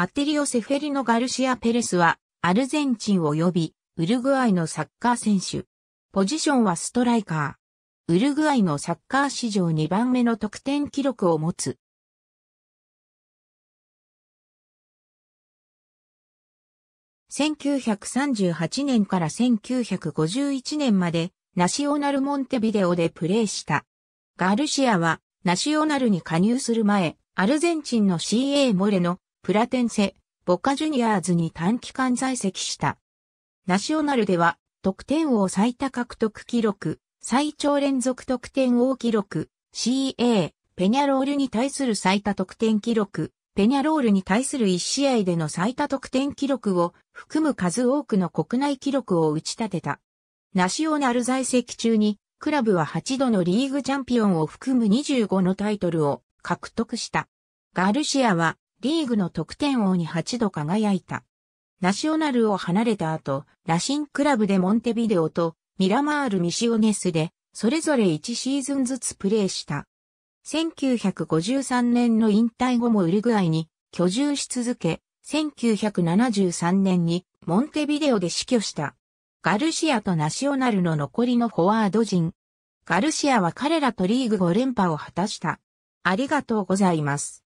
アテリオ・セフェリノ・ガルシア・ペレスは、アルゼンチン及び、ウルグアイのサッカー選手。ポジションはストライカー。ウルグアイのサッカー史上2番目の得点記録を持つ。1938年から1951年まで、ナショナル・モンテビデオでプレーした。ガルシアは、ナショナルに加入する前、アルゼンチンの CA モレのプラテンセ、ボカジュニアーズに短期間在籍した。ナショナルでは、得点王最多獲得記録、最長連続得点王記録、CA、ペニャロールに対する最多得点記録、ペニャロールに対する1試合での最多得点記録を含む数多くの国内記録を打ち立てた。ナショナル在籍中に、クラブは8度のリーグチャンピオンを含む25のタイトルを獲得した。ガルシアはリーグの得点王に8度輝いた。ナショナルを離れた後、ラシンクラブでモンテビデオとミラマール・ミシオネスで、それぞれ1シーズンずつプレーした。1953年の引退後もウルグアイに居住し続け、1973年にモンテビデオで死去した。ガルシアとナショナルの残りのフォワード陣。ガルシアは彼らとリーグ5連覇を果たした。ありがとうございます。